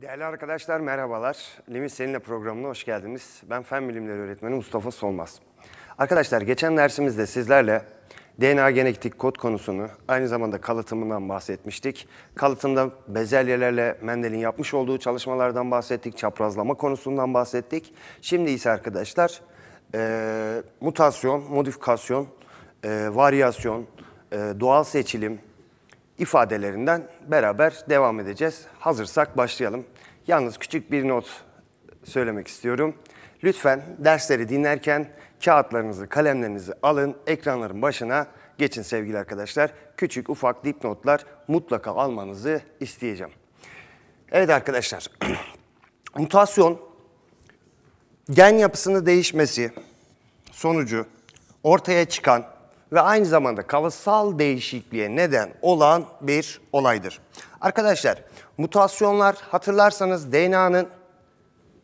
Değerli arkadaşlar merhabalar. Limit Seninle programına hoş geldiniz. Ben Fen Bilimleri Öğretmeni Mustafa Solmaz. Arkadaşlar geçen dersimizde sizlerle DNA genetik kod konusunu aynı zamanda kalıtımından bahsetmiştik. Kalıtımda bezelyelerle Mendel'in yapmış olduğu çalışmalardan bahsettik. Çaprazlama konusundan bahsettik. Şimdi ise arkadaşlar e, mutasyon, modifikasyon, e, varyasyon, e, doğal seçilim, ifadelerinden beraber devam edeceğiz. Hazırsak başlayalım. Yalnız küçük bir not söylemek istiyorum. Lütfen dersleri dinlerken kağıtlarınızı, kalemlerinizi alın, ekranların başına geçin sevgili arkadaşlar. Küçük ufak dipnotlar mutlaka almanızı isteyeceğim. Evet arkadaşlar, mutasyon gen yapısını değişmesi sonucu ortaya çıkan ve aynı zamanda kavasal değişikliğe neden olan bir olaydır. Arkadaşlar mutasyonlar hatırlarsanız DNA'nın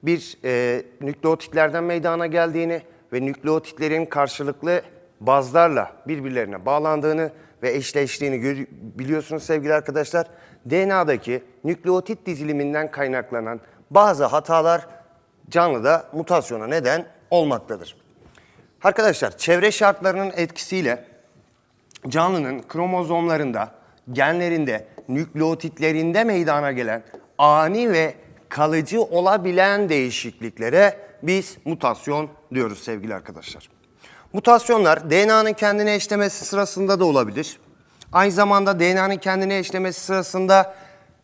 bir e, nükleotitlerden meydana geldiğini ve nükleotitlerin karşılıklı bazlarla birbirlerine bağlandığını ve eşleştiğini biliyorsunuz sevgili arkadaşlar. DNA'daki nükleotit diziliminden kaynaklanan bazı hatalar canlıda mutasyona neden olmaktadır. Arkadaşlar çevre şartlarının etkisiyle canlının kromozomlarında, genlerinde, nükleotitlerinde meydana gelen ani ve kalıcı olabilen değişikliklere biz mutasyon diyoruz sevgili arkadaşlar. Mutasyonlar DNA'nın kendini eşlemesi sırasında da olabilir. Aynı zamanda DNA'nın kendini eşlemesi sırasında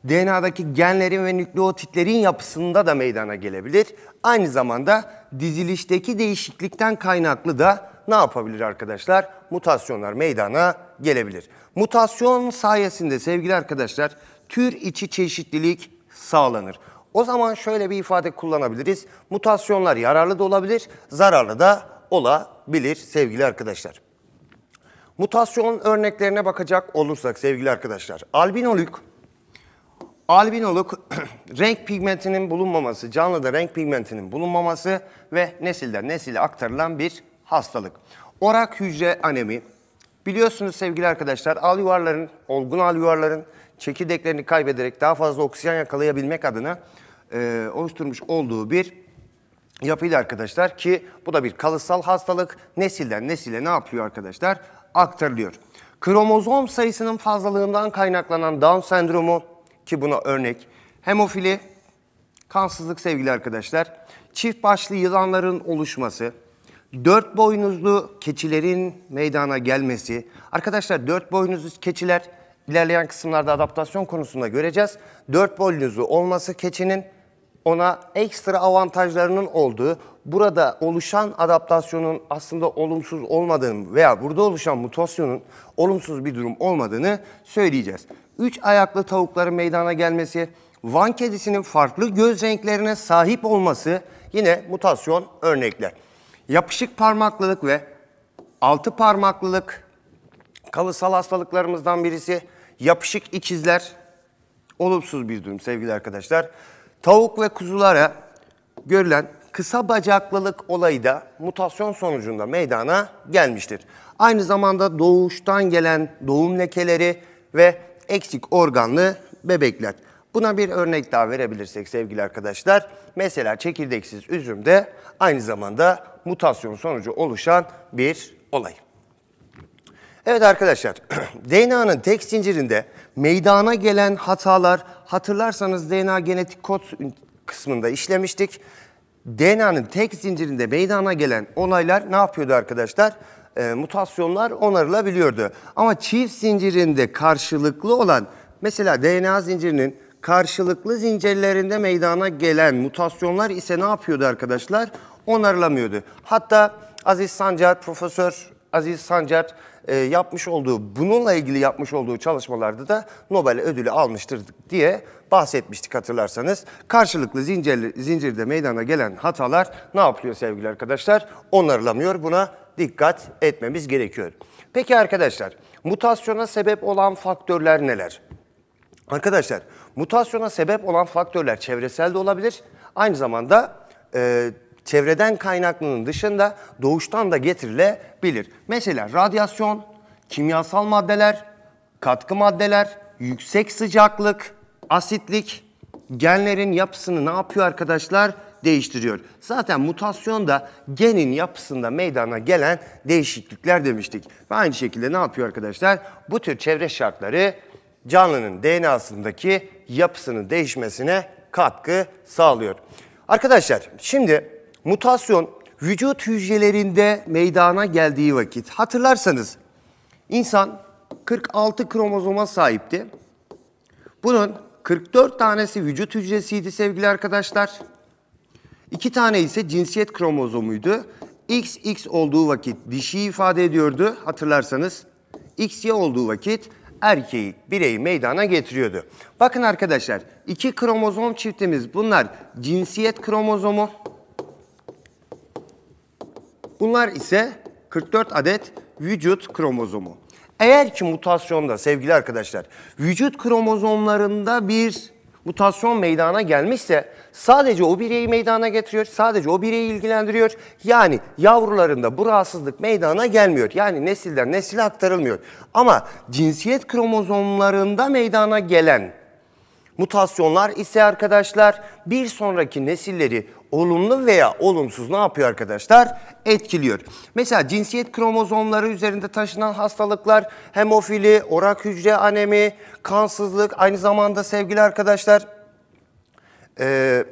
DNA'daki genlerin ve nükleotitlerin yapısında da meydana gelebilir. Aynı zamanda dizilişteki değişiklikten kaynaklı da ne yapabilir arkadaşlar? Mutasyonlar meydana gelebilir. Mutasyon sayesinde sevgili arkadaşlar tür içi çeşitlilik sağlanır. O zaman şöyle bir ifade kullanabiliriz. Mutasyonlar yararlı da olabilir, zararlı da olabilir sevgili arkadaşlar. Mutasyon örneklerine bakacak olursak sevgili arkadaşlar. Albinolük Albinoluk renk pigmentinin bulunmaması, canlıda renk pigmentinin bulunmaması ve nesilden nesile aktarılan bir hastalık. Orak hücre anemi. Biliyorsunuz sevgili arkadaşlar al yuvarların, olgun al yuvarların çekirdeklerini kaybederek daha fazla oksijen yakalayabilmek adına e, oluşturmuş olduğu bir yapıydı arkadaşlar ki bu da bir kalıtsal hastalık. Nesilden nesile ne yapıyor arkadaşlar? Aktarılıyor. Kromozom sayısının fazlalığından kaynaklanan Down sendromu ki buna örnek hemofili, kansızlık sevgili arkadaşlar, çift başlı yılanların oluşması, dört boynuzlu keçilerin meydana gelmesi. Arkadaşlar dört boynuzlu keçiler ilerleyen kısımlarda adaptasyon konusunda göreceğiz. Dört boynuzlu olması keçinin ona ekstra avantajlarının olduğu burada oluşan adaptasyonun aslında olumsuz olmadığını veya burada oluşan mutasyonun olumsuz bir durum olmadığını söyleyeceğiz. Üç ayaklı tavukların meydana gelmesi, Van kedisinin farklı göz renklerine sahip olması yine mutasyon örnekler. Yapışık parmaklılık ve altı parmaklılık kalısal hastalıklarımızdan birisi. Yapışık ikizler olumsuz bir durum sevgili arkadaşlar. Tavuk ve kuzulara görülen kısa bacaklılık olayı da mutasyon sonucunda meydana gelmiştir. Aynı zamanda doğuştan gelen doğum lekeleri ve eksik organlı bebekler. Buna bir örnek daha verebilirsek sevgili arkadaşlar. Mesela çekirdeksiz üzüm de aynı zamanda mutasyon sonucu oluşan bir olay. Evet arkadaşlar, DNA'nın tek zincirinde meydana gelen hatalar, hatırlarsanız DNA genetik kod kısmında işlemiştik. DNA'nın tek zincirinde meydana gelen olaylar ne yapıyordu arkadaşlar? E, mutasyonlar onarılabiliyordu. Ama çift zincirinde karşılıklı olan mesela DNA zincirinin karşılıklı zincirlerinde meydana gelen mutasyonlar ise ne yapıyordu arkadaşlar? Onarılamıyordu. Hatta Aziz Sancar, Profesör Aziz Sancar e, yapmış olduğu, bununla ilgili yapmış olduğu çalışmalarda da Nobel ödülü almıştır diye bahsetmiştik hatırlarsanız. Karşılıklı zincirli, zincirde meydana gelen hatalar ne yapıyor sevgili arkadaşlar? Onarılamıyor. Buna dikkat etmemiz gerekiyor. Peki arkadaşlar, mutasyona sebep olan faktörler neler? Arkadaşlar, mutasyona sebep olan faktörler çevresel de olabilir. Aynı zamanda e, çevreden kaynaklının dışında doğuştan da getirilebilir. Mesela radyasyon, kimyasal maddeler, katkı maddeler, yüksek sıcaklık, asitlik genlerin yapısını ne yapıyor arkadaşlar? Değiştiriyor. Zaten mutasyon da genin yapısında meydana gelen değişiklikler demiştik. Ve aynı şekilde ne yapıyor arkadaşlar? Bu tür çevre şartları canlının DNA'sındaki yapısının değişmesine katkı sağlıyor. Arkadaşlar şimdi Mutasyon vücut hücrelerinde meydana geldiği vakit. Hatırlarsanız insan 46 kromozoma sahipti. Bunun 44 tanesi vücut hücresiydi sevgili arkadaşlar. 2 tane ise cinsiyet kromozomuydu. XX olduğu vakit dişi ifade ediyordu hatırlarsanız. XY olduğu vakit erkeği, bireyi meydana getiriyordu. Bakın arkadaşlar iki kromozom çiftimiz bunlar cinsiyet kromozomu. Bunlar ise 44 adet vücut kromozomu. Eğer ki mutasyonda sevgili arkadaşlar vücut kromozomlarında bir mutasyon meydana gelmişse sadece o bireyi meydana getiriyor, sadece o bireyi ilgilendiriyor. Yani yavrularında bu rahatsızlık meydana gelmiyor. Yani nesilden nesile aktarılmıyor. Ama cinsiyet kromozomlarında meydana gelen Mutasyonlar ise arkadaşlar bir sonraki nesilleri olumlu veya olumsuz ne yapıyor arkadaşlar? Etkiliyor. Mesela cinsiyet kromozomları üzerinde taşınan hastalıklar hemofili, orak hücre anemi, kansızlık aynı zamanda sevgili arkadaşlar e,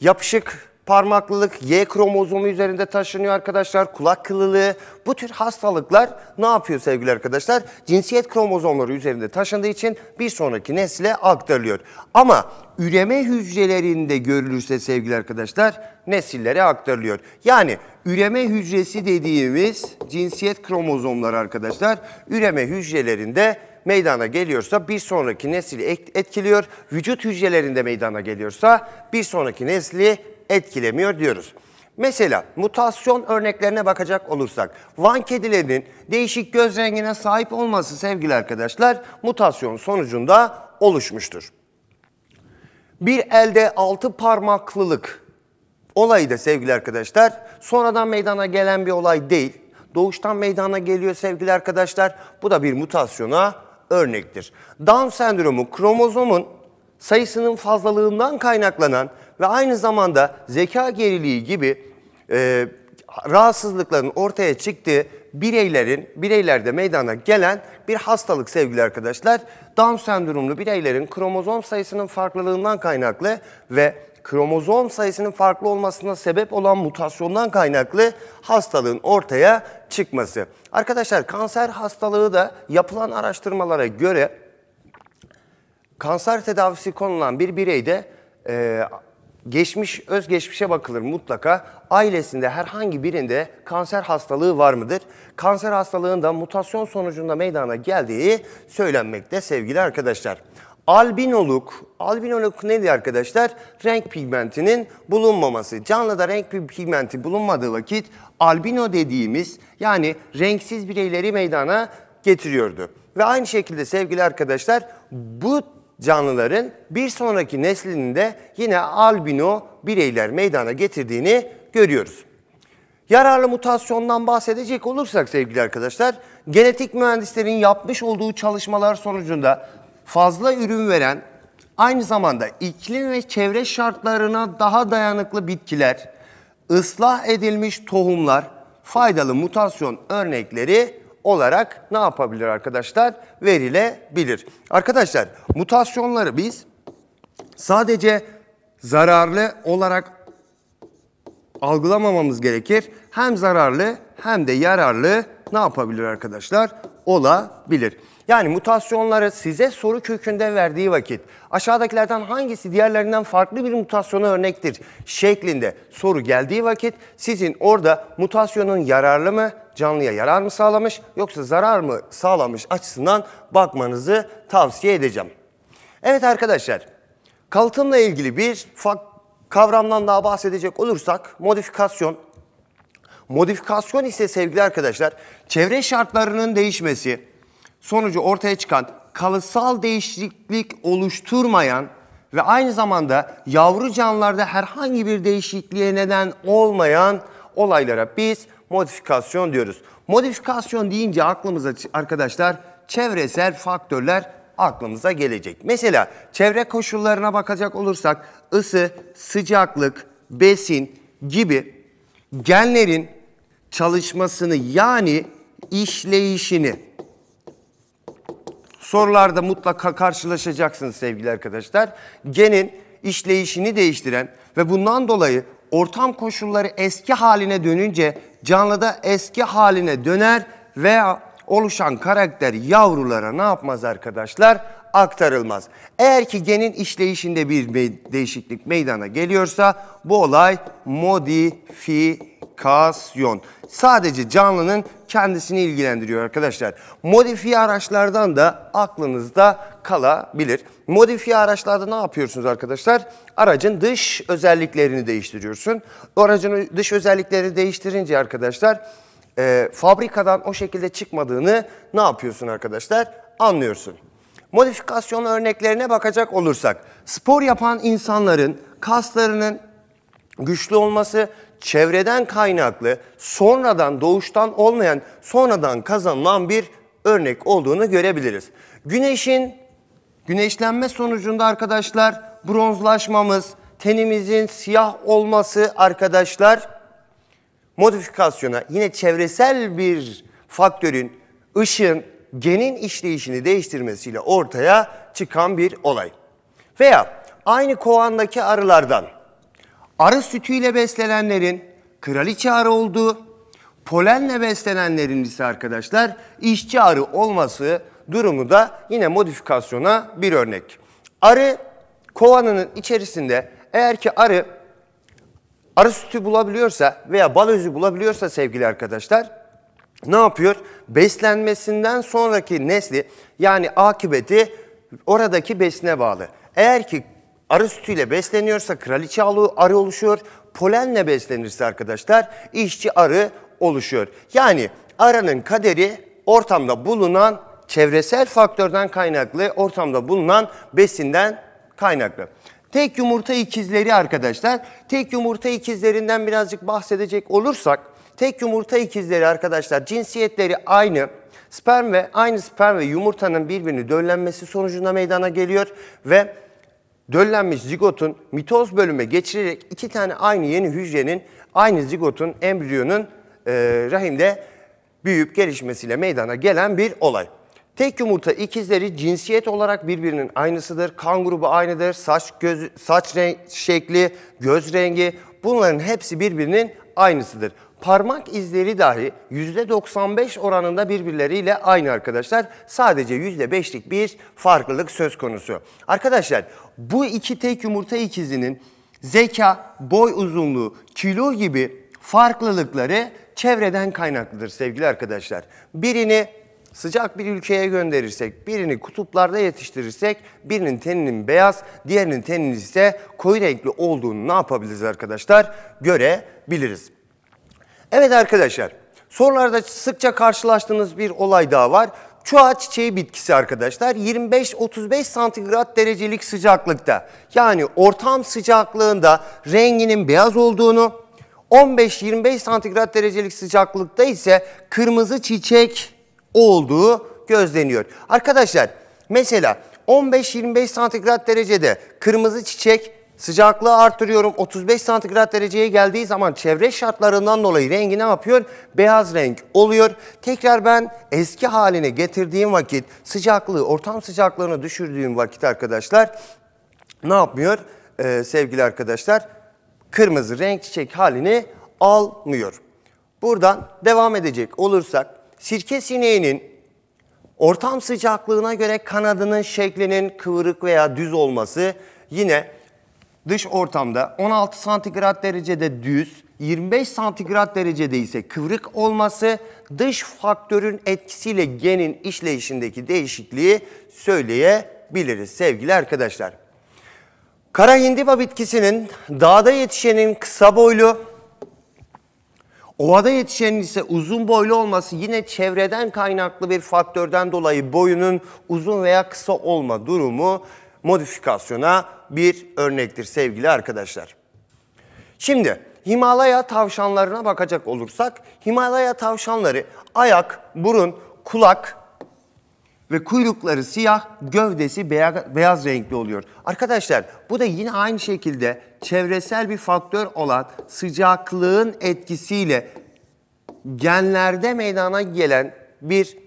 yapışık parmaklılık, Y kromozomu üzerinde taşınıyor arkadaşlar, kulak kılılığı. Bu tür hastalıklar ne yapıyor sevgili arkadaşlar? Cinsiyet kromozomları üzerinde taşındığı için bir sonraki nesle aktarılıyor. Ama üreme hücrelerinde görülürse sevgili arkadaşlar nesillere aktarılıyor. Yani üreme hücresi dediğimiz cinsiyet kromozomları arkadaşlar üreme hücrelerinde meydana geliyorsa bir sonraki nesli etkiliyor. Vücut hücrelerinde meydana geliyorsa bir sonraki nesli etkilemiyor diyoruz. Mesela mutasyon örneklerine bakacak olursak Van kedilerinin değişik göz rengine sahip olması sevgili arkadaşlar mutasyon sonucunda oluşmuştur. Bir elde altı parmaklılık olayı da sevgili arkadaşlar sonradan meydana gelen bir olay değil. Doğuştan meydana geliyor sevgili arkadaşlar. Bu da bir mutasyona örnektir. Down sendromu kromozomun sayısının fazlalığından kaynaklanan ve aynı zamanda zeka geriliği gibi e, rahatsızlıkların ortaya çıktığı bireylerin, bireylerde meydana gelen bir hastalık sevgili arkadaşlar. Down sendromlu bireylerin kromozom sayısının farklılığından kaynaklı ve kromozom sayısının farklı olmasına sebep olan mutasyondan kaynaklı hastalığın ortaya çıkması. Arkadaşlar kanser hastalığı da yapılan araştırmalara göre kanser tedavisi konulan bir bireyde e, geçmiş, özgeçmişe bakılır mutlaka. Ailesinde herhangi birinde kanser hastalığı var mıdır? Kanser hastalığında mutasyon sonucunda meydana geldiği söylenmekte sevgili arkadaşlar. Albinoluk, albinoluk nedir arkadaşlar? Renk pigmentinin bulunmaması. Canlıda renk pigmenti bulunmadığı vakit albino dediğimiz yani renksiz bireyleri meydana getiriyordu. Ve aynı şekilde sevgili arkadaşlar bu canlıların bir sonraki neslinin de yine albino bireyler meydana getirdiğini görüyoruz. Yararlı mutasyondan bahsedecek olursak sevgili arkadaşlar, genetik mühendislerin yapmış olduğu çalışmalar sonucunda fazla ürün veren, aynı zamanda iklim ve çevre şartlarına daha dayanıklı bitkiler, ıslah edilmiş tohumlar, faydalı mutasyon örnekleri olarak ne yapabilir arkadaşlar? Verilebilir. Arkadaşlar mutasyonları biz sadece zararlı olarak algılamamamız gerekir. Hem zararlı hem de yararlı ne yapabilir arkadaşlar? Olabilir. Yani mutasyonları size soru kökünde verdiği vakit aşağıdakilerden hangisi diğerlerinden farklı bir mutasyona örnektir şeklinde soru geldiği vakit sizin orada mutasyonun yararlı mı canlıya yarar mı sağlamış yoksa zarar mı sağlamış açısından bakmanızı tavsiye edeceğim. Evet arkadaşlar, kalıtımla ilgili bir kavramdan daha bahsedecek olursak modifikasyon. Modifikasyon ise sevgili arkadaşlar, çevre şartlarının değişmesi sonucu ortaya çıkan kalıtsal değişiklik oluşturmayan ve aynı zamanda yavru canlılarda herhangi bir değişikliğe neden olmayan olaylara biz modifikasyon diyoruz. Modifikasyon deyince aklımıza arkadaşlar çevresel faktörler aklımıza gelecek. Mesela çevre koşullarına bakacak olursak ısı, sıcaklık, besin gibi genlerin çalışmasını yani işleyişini sorularda mutlaka karşılaşacaksınız sevgili arkadaşlar. Genin işleyişini değiştiren ve bundan dolayı ortam koşulları eski haline dönünce canlıda eski haline döner veya oluşan karakter yavrulara ne yapmaz arkadaşlar? Aktarılmaz. Eğer ki genin işleyişinde bir değişiklik meydana geliyorsa bu olay modifikasyon. Sadece canlının kendisini ilgilendiriyor arkadaşlar. Modifiye araçlardan da aklınızda kalabilir. Modifiye araçlarda ne yapıyorsunuz arkadaşlar? Aracın dış özelliklerini değiştiriyorsun. aracın dış özelliklerini değiştirince arkadaşlar e, fabrikadan o şekilde çıkmadığını ne yapıyorsun arkadaşlar? Anlıyorsun. Modifikasyon örneklerine bakacak olursak spor yapan insanların kaslarının güçlü olması çevreden kaynaklı, sonradan doğuştan olmayan, sonradan kazanılan bir örnek olduğunu görebiliriz. Güneşin Güneşlenme sonucunda arkadaşlar bronzlaşmamız, tenimizin siyah olması arkadaşlar modifikasyona yine çevresel bir faktörün ışın genin işleyişini değiştirmesiyle ortaya çıkan bir olay. Veya aynı kovandaki arılardan arı sütüyle beslenenlerin kraliçe arı olduğu, polenle beslenenlerin ise arkadaşlar işçi arı olması durumu da yine modifikasyona bir örnek. Arı kovanının içerisinde eğer ki arı arı sütü bulabiliyorsa veya bal özü bulabiliyorsa sevgili arkadaşlar ne yapıyor? Beslenmesinden sonraki nesli yani akıbeti oradaki besine bağlı. Eğer ki arı sütüyle besleniyorsa kraliçe arı oluşuyor. Polenle beslenirse arkadaşlar işçi arı oluşuyor. Yani aranın kaderi ortamda bulunan çevresel faktörden kaynaklı ortamda bulunan besinden kaynaklı. Tek yumurta ikizleri arkadaşlar, tek yumurta ikizlerinden birazcık bahsedecek olursak, tek yumurta ikizleri arkadaşlar cinsiyetleri aynı. Sperm ve aynı sperm ve yumurtanın birbirini döllenmesi sonucunda meydana geliyor ve döllenmiş zigotun mitoz bölüme geçirerek iki tane aynı yeni hücrenin aynı zigotun embriyonun e, rahimde büyüyüp gelişmesiyle meydana gelen bir olay. Tek yumurta ikizleri cinsiyet olarak birbirinin aynısıdır. Kan grubu aynıdır. Saç göz saç renk, şekli, göz rengi bunların hepsi birbirinin aynısıdır. Parmak izleri dahi %95 oranında birbirleriyle aynı arkadaşlar. Sadece %5'lik bir farklılık söz konusu. Arkadaşlar bu iki tek yumurta ikizinin zeka, boy uzunluğu, kilo gibi farklılıkları çevreden kaynaklıdır sevgili arkadaşlar. Birini sıcak bir ülkeye gönderirsek, birini kutuplarda yetiştirirsek, birinin teninin beyaz, diğerinin teninin ise koyu renkli olduğunu ne yapabiliriz arkadaşlar? Görebiliriz. Evet arkadaşlar, sorularda sıkça karşılaştığınız bir olay daha var. Çuha çiçeği bitkisi arkadaşlar 25-35 santigrat derecelik sıcaklıkta yani ortam sıcaklığında renginin beyaz olduğunu 15-25 santigrat derecelik sıcaklıkta ise kırmızı çiçek olduğu gözleniyor. Arkadaşlar mesela 15-25 santigrat derecede kırmızı çiçek sıcaklığı artırıyorum. 35 santigrat dereceye geldiği zaman çevre şartlarından dolayı rengi ne yapıyor? Beyaz renk oluyor. Tekrar ben eski haline getirdiğim vakit sıcaklığı, ortam sıcaklığını düşürdüğüm vakit arkadaşlar ne yapmıyor ee, sevgili arkadaşlar? Kırmızı renk çiçek halini almıyor. Buradan devam edecek olursak sirke sineğinin ortam sıcaklığına göre kanadının şeklinin kıvırık veya düz olması yine dış ortamda 16 santigrat derecede düz, 25 santigrat derecede ise kıvrık olması dış faktörün etkisiyle genin işleyişindeki değişikliği söyleyebiliriz sevgili arkadaşlar. Kara hindiba bitkisinin dağda yetişenin kısa boylu, Ovada yetişen ise uzun boylu olması yine çevreden kaynaklı bir faktörden dolayı boyunun uzun veya kısa olma durumu modifikasyona bir örnektir sevgili arkadaşlar. Şimdi Himalaya tavşanlarına bakacak olursak Himalaya tavşanları ayak, burun, kulak, ve kuyrukları siyah, gövdesi beyaz, renkli oluyor. Arkadaşlar bu da yine aynı şekilde çevresel bir faktör olan sıcaklığın etkisiyle genlerde meydana gelen bir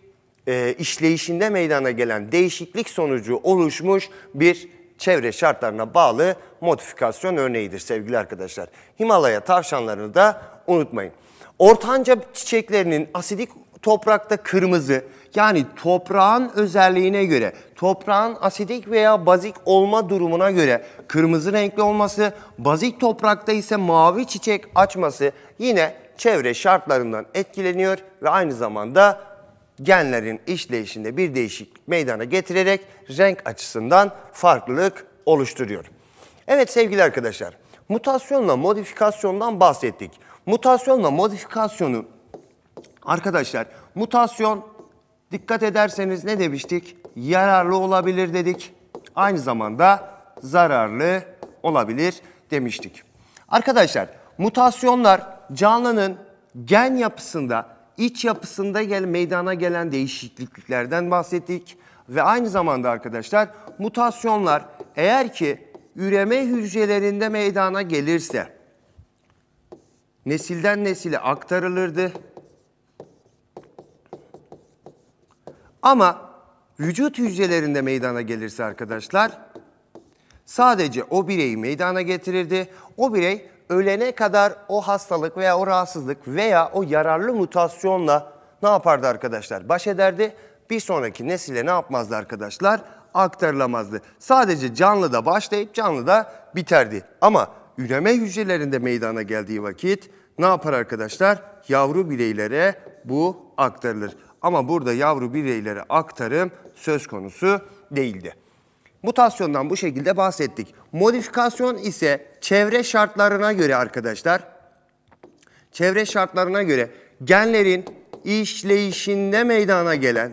e, işleyişinde meydana gelen değişiklik sonucu oluşmuş bir çevre şartlarına bağlı modifikasyon örneğidir sevgili arkadaşlar. Himalaya tavşanlarını da unutmayın. Ortanca çiçeklerinin asidik toprakta kırmızı. Yani toprağın özelliğine göre, toprağın asidik veya bazik olma durumuna göre kırmızı renkli olması, bazik toprakta ise mavi çiçek açması yine çevre şartlarından etkileniyor ve aynı zamanda genlerin işleyişinde bir değişiklik meydana getirerek renk açısından farklılık oluşturuyor. Evet sevgili arkadaşlar, mutasyonla modifikasyondan bahsettik. Mutasyonla modifikasyonu Arkadaşlar mutasyon dikkat ederseniz ne demiştik? Yararlı olabilir dedik. Aynı zamanda zararlı olabilir demiştik. Arkadaşlar mutasyonlar canlının gen yapısında, iç yapısında gel meydana gelen değişikliklerden bahsettik. Ve aynı zamanda arkadaşlar mutasyonlar eğer ki üreme hücrelerinde meydana gelirse nesilden nesile aktarılırdı Ama vücut hücrelerinde meydana gelirse arkadaşlar sadece o bireyi meydana getirirdi. O birey ölene kadar o hastalık veya o rahatsızlık veya o yararlı mutasyonla ne yapardı arkadaşlar? Baş ederdi. Bir sonraki nesile ne yapmazdı arkadaşlar? Aktarılamazdı. Sadece canlıda başlayıp canlıda biterdi. Ama üreme hücrelerinde meydana geldiği vakit ne yapar arkadaşlar? Yavru bireylere bu aktarılır. Ama burada yavru bireylere aktarım söz konusu değildi. Mutasyondan bu şekilde bahsettik. Modifikasyon ise çevre şartlarına göre arkadaşlar, çevre şartlarına göre genlerin işleyişinde meydana gelen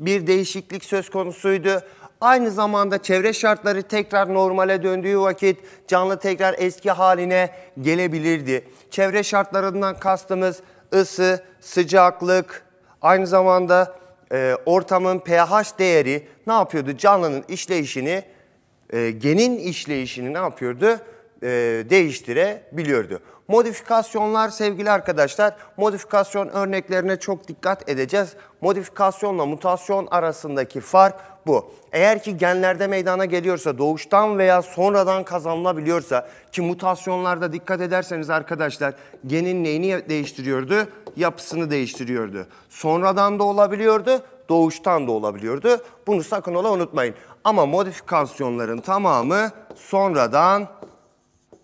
bir değişiklik söz konusuydu. Aynı zamanda çevre şartları tekrar normale döndüğü vakit canlı tekrar eski haline gelebilirdi. Çevre şartlarından kastımız ısı, sıcaklık, aynı zamanda e, ortamın pH değeri ne yapıyordu? Canlının işleyişini, e, genin işleyişini ne yapıyordu? E, değiştirebiliyordu. Modifikasyonlar sevgili arkadaşlar, modifikasyon örneklerine çok dikkat edeceğiz. Modifikasyonla mutasyon arasındaki fark bu. Eğer ki genlerde meydana geliyorsa, doğuştan veya sonradan kazanılabiliyorsa ki mutasyonlarda dikkat ederseniz arkadaşlar genin neyini değiştiriyordu? Yapısını değiştiriyordu. Sonradan da olabiliyordu, doğuştan da olabiliyordu. Bunu sakın ola unutmayın. Ama modifikasyonların tamamı sonradan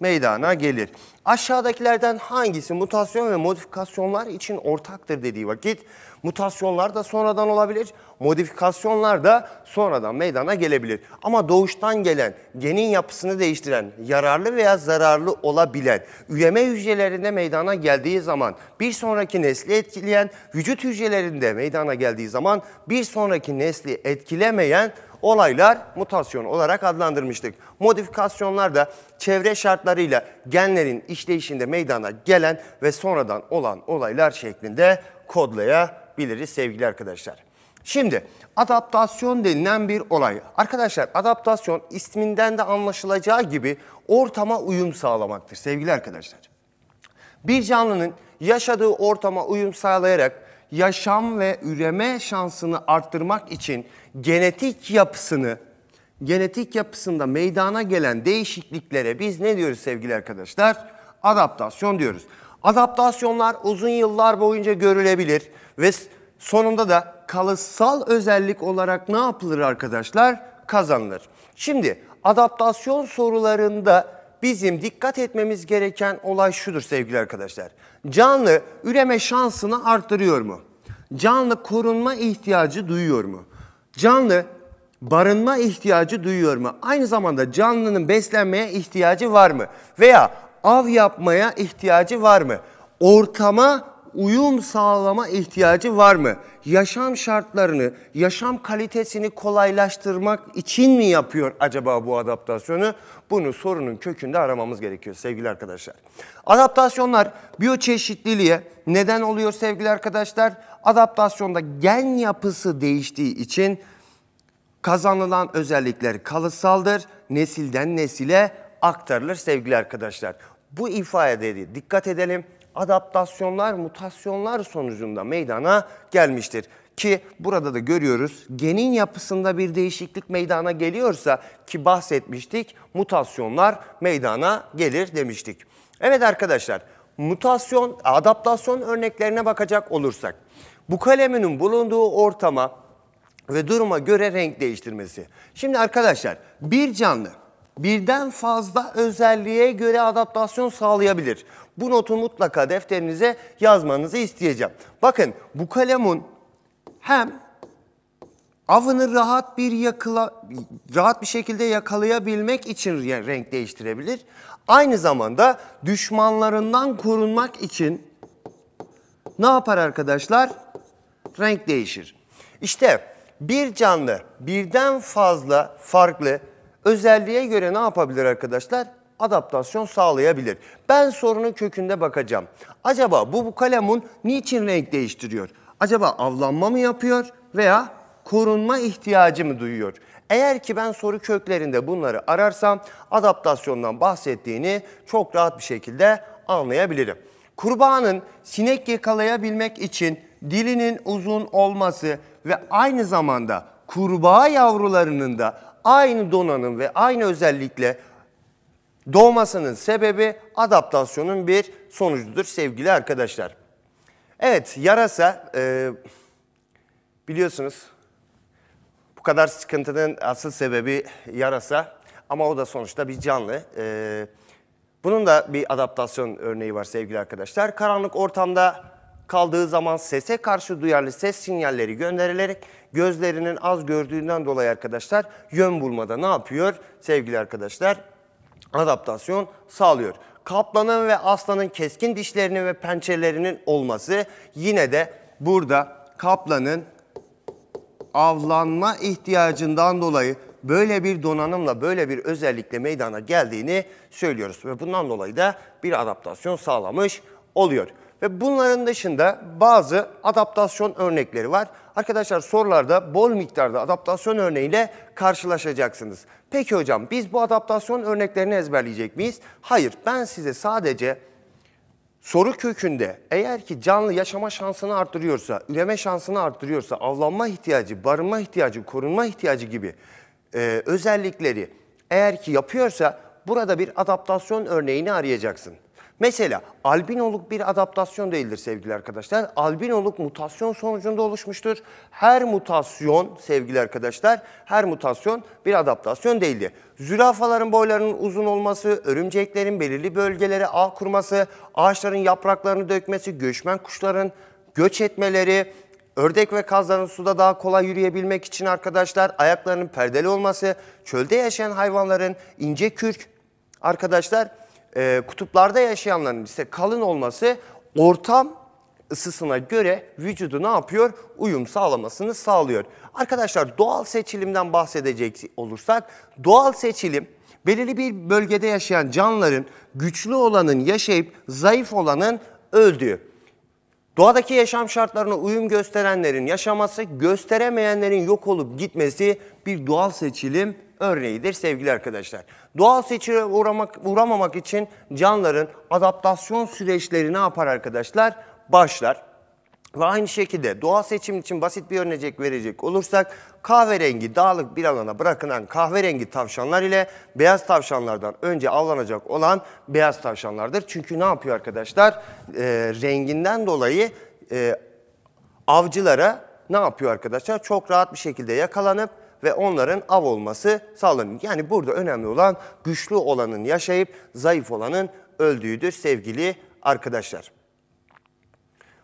meydana gelir. Aşağıdakilerden hangisi mutasyon ve modifikasyonlar için ortaktır dediği vakit mutasyonlar da sonradan olabilir, modifikasyonlar da sonradan meydana gelebilir. Ama doğuştan gelen, genin yapısını değiştiren, yararlı veya zararlı olabilen, üreme hücrelerinde meydana geldiği zaman bir sonraki nesli etkileyen, vücut hücrelerinde meydana geldiği zaman bir sonraki nesli etkilemeyen olaylar mutasyon olarak adlandırmıştık. Modifikasyonlar da çevre şartlarıyla genlerin işleyişinde meydana gelen ve sonradan olan olaylar şeklinde kodlayabiliriz sevgili arkadaşlar. Şimdi adaptasyon denilen bir olay. Arkadaşlar adaptasyon isminden de anlaşılacağı gibi ortama uyum sağlamaktır sevgili arkadaşlar. Bir canlının yaşadığı ortama uyum sağlayarak yaşam ve üreme şansını arttırmak için genetik yapısını genetik yapısında meydana gelen değişikliklere biz ne diyoruz sevgili arkadaşlar? Adaptasyon diyoruz. Adaptasyonlar uzun yıllar boyunca görülebilir ve sonunda da kalıtsal özellik olarak ne yapılır arkadaşlar? Kazanılır. Şimdi adaptasyon sorularında bizim dikkat etmemiz gereken olay şudur sevgili arkadaşlar. Canlı üreme şansını arttırıyor mu? Canlı korunma ihtiyacı duyuyor mu? Canlı barınma ihtiyacı duyuyor mu? Aynı zamanda canlının beslenmeye ihtiyacı var mı? Veya av yapmaya ihtiyacı var mı? Ortama uyum sağlama ihtiyacı var mı? Yaşam şartlarını, yaşam kalitesini kolaylaştırmak için mi yapıyor acaba bu adaptasyonu? Bunu sorunun kökünde aramamız gerekiyor sevgili arkadaşlar. Adaptasyonlar biyoçeşitliliğe neden oluyor sevgili arkadaşlar? Adaptasyonda gen yapısı değiştiği için kazanılan özellikler kalıtsaldır, nesilden nesile aktarılır sevgili arkadaşlar. Bu ifadeye dikkat edelim adaptasyonlar, mutasyonlar sonucunda meydana gelmiştir. Ki burada da görüyoruz genin yapısında bir değişiklik meydana geliyorsa ki bahsetmiştik mutasyonlar meydana gelir demiştik. Evet arkadaşlar mutasyon, adaptasyon örneklerine bakacak olursak bu kaleminin bulunduğu ortama ve duruma göre renk değiştirmesi. Şimdi arkadaşlar bir canlı birden fazla özelliğe göre adaptasyon sağlayabilir. Bu notu mutlaka defterinize yazmanızı isteyeceğim. Bakın bu kalemun hem avını rahat bir yakala, rahat bir şekilde yakalayabilmek için renk değiştirebilir. Aynı zamanda düşmanlarından korunmak için ne yapar arkadaşlar? Renk değişir. İşte bir canlı birden fazla farklı özelliğe göre ne yapabilir arkadaşlar? adaptasyon sağlayabilir. Ben sorunun kökünde bakacağım. Acaba bu, bu niçin renk değiştiriyor? Acaba avlanma mı yapıyor veya korunma ihtiyacı mı duyuyor? Eğer ki ben soru köklerinde bunları ararsam adaptasyondan bahsettiğini çok rahat bir şekilde anlayabilirim. Kurbağanın sinek yakalayabilmek için dilinin uzun olması ve aynı zamanda kurbağa yavrularının da aynı donanım ve aynı özellikle doğmasının sebebi adaptasyonun bir sonucudur sevgili arkadaşlar. Evet yarasa e, biliyorsunuz bu kadar sıkıntının asıl sebebi yarasa ama o da sonuçta bir canlı. E, bunun da bir adaptasyon örneği var sevgili arkadaşlar. Karanlık ortamda kaldığı zaman sese karşı duyarlı ses sinyalleri gönderilerek gözlerinin az gördüğünden dolayı arkadaşlar yön bulmada ne yapıyor sevgili arkadaşlar? adaptasyon sağlıyor. Kaplanın ve aslanın keskin dişlerinin ve pençelerinin olması yine de burada kaplanın avlanma ihtiyacından dolayı böyle bir donanımla, böyle bir özellikle meydana geldiğini söylüyoruz. Ve bundan dolayı da bir adaptasyon sağlamış oluyor. Ve bunların dışında bazı adaptasyon örnekleri var. Arkadaşlar sorularda bol miktarda adaptasyon örneğiyle karşılaşacaksınız. Peki hocam biz bu adaptasyon örneklerini ezberleyecek miyiz? Hayır ben size sadece soru kökünde eğer ki canlı yaşama şansını arttırıyorsa, üreme şansını arttırıyorsa, avlanma ihtiyacı, barınma ihtiyacı, korunma ihtiyacı gibi e, özellikleri eğer ki yapıyorsa burada bir adaptasyon örneğini arayacaksın. Mesela albinoluk bir adaptasyon değildir sevgili arkadaşlar. Albinoluk mutasyon sonucunda oluşmuştur. Her mutasyon sevgili arkadaşlar, her mutasyon bir adaptasyon değildir. Zürafaların boylarının uzun olması, örümceklerin belirli bölgelere ağ kurması, ağaçların yapraklarını dökmesi, göçmen kuşların göç etmeleri, Ördek ve kazların suda daha kolay yürüyebilmek için arkadaşlar ayaklarının perdeli olması, çölde yaşayan hayvanların ince kürk arkadaşlar e, kutuplarda yaşayanların ise kalın olması ortam ısısına göre vücudu ne yapıyor? Uyum sağlamasını sağlıyor. Arkadaşlar doğal seçilimden bahsedecek olursak doğal seçilim belirli bir bölgede yaşayan canlıların güçlü olanın yaşayıp zayıf olanın öldüğü. Doğadaki yaşam şartlarına uyum gösterenlerin yaşaması, gösteremeyenlerin yok olup gitmesi bir doğal seçilim örneğidir sevgili arkadaşlar. Doğal seçime uğramak, uğramamak için canlıların adaptasyon süreçleri ne yapar arkadaşlar? Başlar. Ve aynı şekilde doğal seçim için basit bir örnek verecek olursak kahverengi dağlık bir alana bırakılan kahverengi tavşanlar ile beyaz tavşanlardan önce avlanacak olan beyaz tavşanlardır. Çünkü ne yapıyor arkadaşlar? E, renginden dolayı e, avcılara ne yapıyor arkadaşlar? Çok rahat bir şekilde yakalanıp ve onların av olması sağlanıyor. Yani burada önemli olan güçlü olanın yaşayıp zayıf olanın öldüğüdür sevgili arkadaşlar.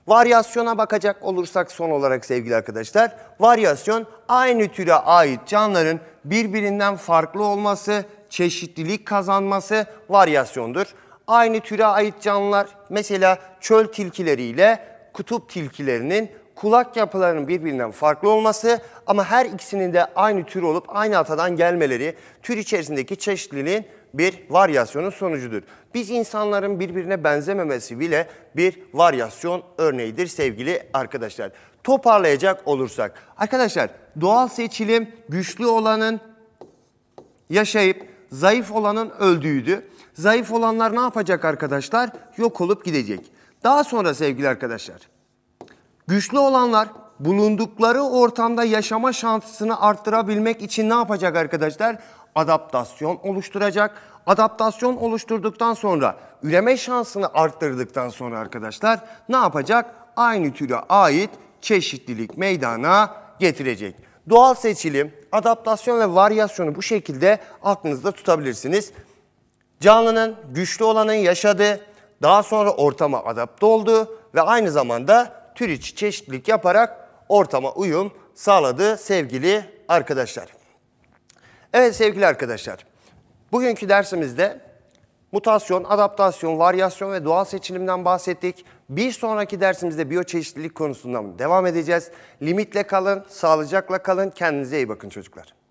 Varyasyona bakacak olursak son olarak sevgili arkadaşlar, varyasyon aynı türe ait canlıların birbirinden farklı olması, çeşitlilik kazanması varyasyondur. Aynı türe ait canlılar mesela çöl tilkileriyle kutup tilkilerinin kulak yapılarının birbirinden farklı olması ama her ikisinin de aynı tür olup aynı atadan gelmeleri tür içerisindeki çeşitliliğin bir varyasyonun sonucudur. Biz insanların birbirine benzememesi bile bir varyasyon örneğidir sevgili arkadaşlar. Toparlayacak olursak arkadaşlar doğal seçilim güçlü olanın yaşayıp zayıf olanın öldüğüydü. Zayıf olanlar ne yapacak arkadaşlar? Yok olup gidecek. Daha sonra sevgili arkadaşlar güçlü olanlar bulundukları ortamda yaşama şansını arttırabilmek için ne yapacak arkadaşlar? adaptasyon oluşturacak. Adaptasyon oluşturduktan sonra, üreme şansını arttırdıktan sonra arkadaşlar ne yapacak? Aynı türe ait çeşitlilik meydana getirecek. Doğal seçilim, adaptasyon ve varyasyonu bu şekilde aklınızda tutabilirsiniz. Canlının, güçlü olanın yaşadığı, daha sonra ortama adapte olduğu ve aynı zamanda tür içi çeşitlilik yaparak ortama uyum sağladı sevgili arkadaşlar. Evet sevgili arkadaşlar, bugünkü dersimizde mutasyon, adaptasyon, varyasyon ve doğal seçilimden bahsettik. Bir sonraki dersimizde biyoçeşitlilik konusundan devam edeceğiz. Limitle kalın, sağlıcakla kalın, kendinize iyi bakın çocuklar.